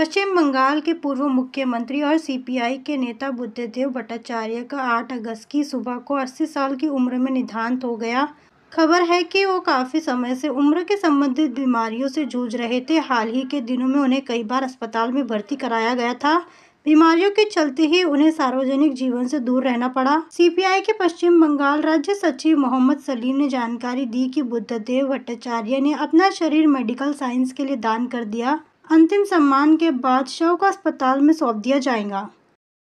पश्चिम बंगाल के पूर्व मुख्यमंत्री और सीपीआई के नेता बुद्धदेव भट्टाचार्य का 8 अगस्त की सुबह को 80 साल की उम्र में निधांत हो गया खबर है कि वो काफ़ी समय से उम्र के संबंधित बीमारियों से जूझ रहे थे हाल ही के दिनों में उन्हें कई बार अस्पताल में भर्ती कराया गया था बीमारियों के चलते ही उन्हें सार्वजनिक जीवन से दूर रहना पड़ा सीपीआई के पश्चिम बंगाल राज्य सचिव मोहम्मद सलीम ने जानकारी दी कि बुद्धदेव भट्टाचार्य ने अपना शरीर मेडिकल साइंस के लिए दान कर दिया अंतिम सम्मान के बाद शव को अस्पताल में सौंप दिया जाएगा